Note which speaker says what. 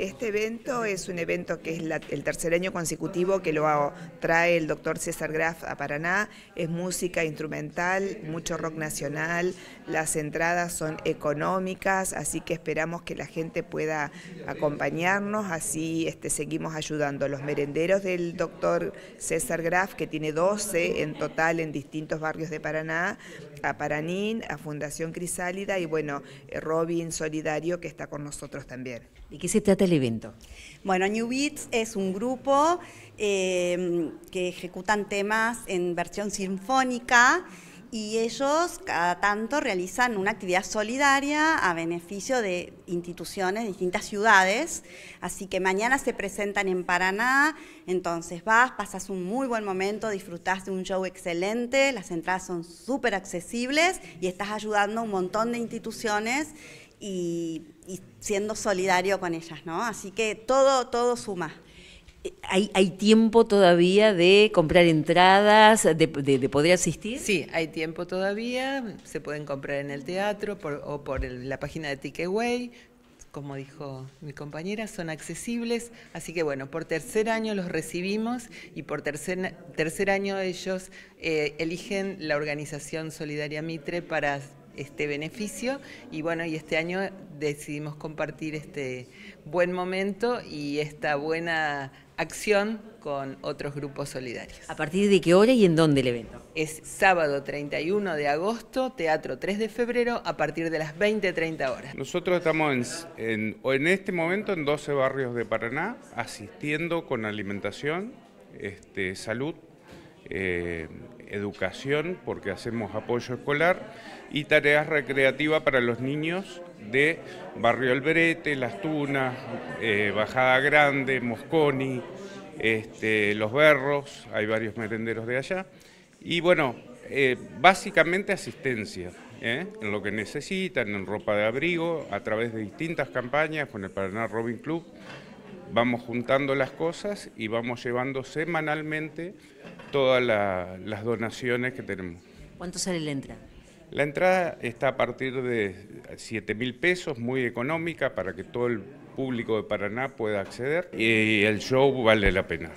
Speaker 1: Este evento es un evento que es el tercer año consecutivo que lo trae el doctor César Graf a Paraná. Es música instrumental, mucho rock nacional. Las entradas son económicas, así que esperamos que la gente pueda acompañarnos. Así este, seguimos ayudando. a Los merenderos del doctor César Graf, que tiene 12 en total en distintos barrios de Paraná, a Paranín, a Fundación Crisálida y bueno, Robin Solidario, que está con nosotros también. Y qué se trata evento?
Speaker 2: Bueno, New Beats es un grupo em, que ejecutan temas en versión sinfónica y ellos cada tanto realizan una actividad solidaria a beneficio de instituciones de distintas ciudades. Así que mañana se presentan en Paraná, entonces vas, pasas un muy buen momento, disfrutas de un show excelente, las entradas son súper accesibles y estás ayudando a un montón de instituciones y, siendo solidario con ellas, ¿no? Así que todo, todo suma.
Speaker 3: Eh, ¿Hay, tiempo todavía de comprar entradas, de, poder asistir? Sí, hay tiempo todavía. Se pueden comprar en el teatro o por la página de Ticketway. Como dijo mi compañera, son accesibles. Así que bueno, por tercer año los recibimos y por tercer, tercer año ellos eh, eligen la organización Solidaria Mitre para este beneficio y bueno, y este año decidimos compartir este buen momento y esta buena acción con otros grupos solidarios. ¿A partir de qué hora y en dónde el evento? Es sábado 31 de agosto, Teatro 3 de febrero, a partir de las 20 30 horas.
Speaker 4: Nosotros estamos en, en, este momento en 12 barrios de Paraná, asistiendo con alimentación, este, salud, eh, educación, porque hacemos apoyo escolar, y tareas recreativas para los niños de Barrio Alberete, Las Tunas, eh, Bajada Grande, Mosconi, este, Los Berros, hay varios merenderos de allá. Y bueno, eh, básicamente asistencia. ¿eh? en lo que necesitan, en ropa de abrigo, a través de distintas campañas con el Paraná Robin Club, vamos juntando las cosas y vamos llevando semanalmente todas las donaciones que tenemos.
Speaker 3: ¿Cuánto sale la entrada?
Speaker 4: La entrada está a partir de 7 mil pesos, muy económica para que todo el público de Paraná pueda acceder y el show vale la pena.